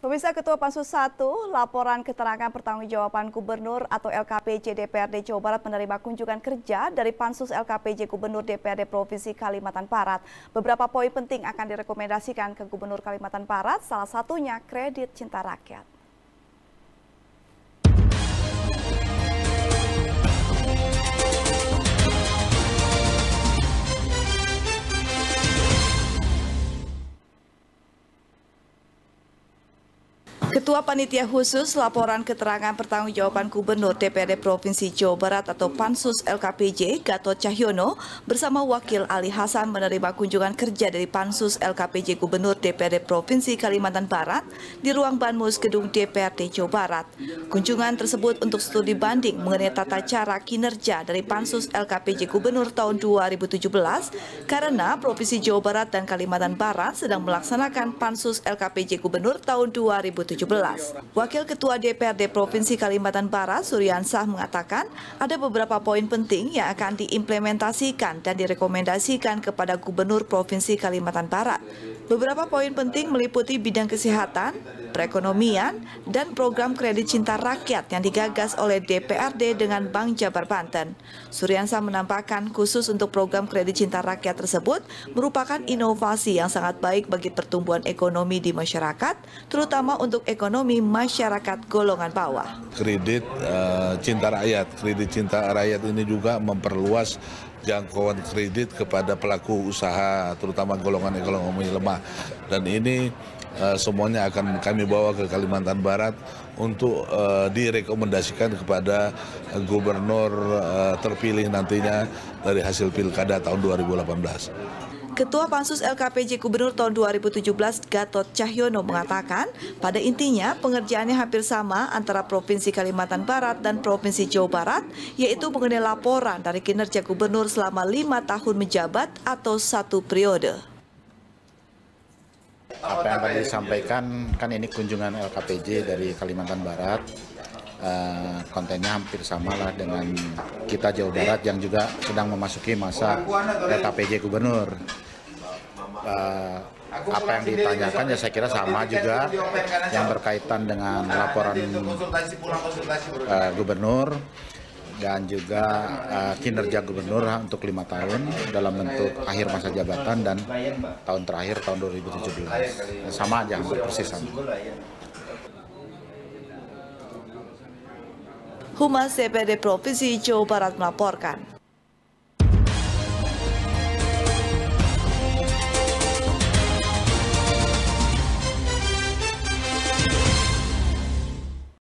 Pemirsa Ketua Pansus 1, laporan keterangan pertanggungjawaban Gubernur atau LKPJ DPRD Jawa Barat menerima kunjungan kerja dari Pansus LKPJ Gubernur DPRD Provinsi Kalimantan Barat. Beberapa poin penting akan direkomendasikan ke Gubernur Kalimantan Barat, salah satunya kredit cinta rakyat. Ketua Panitia Khusus Laporan Keterangan Pertanggungjawaban Gubernur DPRD Provinsi Jawa Barat atau Pansus LKPJ Gatot Cahyono bersama Wakil Ali Hasan menerima kunjungan kerja dari Pansus LKPJ Gubernur DPRD Provinsi Kalimantan Barat di ruang Banmus Gedung DPRD Jawa Barat. Kunjungan tersebut untuk studi banding mengenai tata cara kinerja dari Pansus LKPJ Gubernur tahun 2017 karena Provinsi Jawa Barat dan Kalimantan Barat sedang melaksanakan Pansus LKPJ Gubernur tahun 2017. Wakil Ketua DPRD Provinsi Kalimantan Barat, Suryansah mengatakan ada beberapa poin penting yang akan diimplementasikan dan direkomendasikan kepada Gubernur Provinsi Kalimantan Barat. Beberapa poin penting meliputi bidang kesehatan, perekonomian, dan program kredit cinta rakyat yang digagas oleh DPRD dengan Bank Jabar Banten. Suryansa menampakkan khusus untuk program kredit cinta rakyat tersebut merupakan inovasi yang sangat baik bagi pertumbuhan ekonomi di masyarakat, terutama untuk ekonomi masyarakat golongan bawah. Kredit uh, cinta rakyat, kredit cinta rakyat ini juga memperluas jangkauan kredit kepada pelaku usaha terutama golongan ekonomi lemah dan ini uh, semuanya akan kami bawa ke Kalimantan Barat untuk uh, direkomendasikan kepada gubernur uh, terpilih nantinya dari hasil pilkada tahun 2018. Ketua Pansus LKPJ Gubernur tahun 2017 Gatot Cahyono mengatakan, pada intinya pengerjaannya hampir sama antara Provinsi Kalimantan Barat dan Provinsi Jawa Barat, yaitu mengenai laporan dari kinerja gubernur selama lima tahun menjabat atau satu periode. Apa yang tadi disampaikan, kan ini kunjungan LKPJ dari Kalimantan Barat, eh, kontennya hampir sama lah dengan kita Jawa Barat yang juga sedang memasuki masa LKPJ Gubernur uh, apa yang ditanyakan ya saya kira sama juga yang berkaitan dengan nah, laporan uh, gubernur dan juga uh, kinerja gubernur untuk lima tahun dalam bentuk akhir masa jabatan dan tahun terakhir tahun 2017 ya, sama aja hampir persis sama. Humas DPD Provinsi Jawa Barat melaporkan.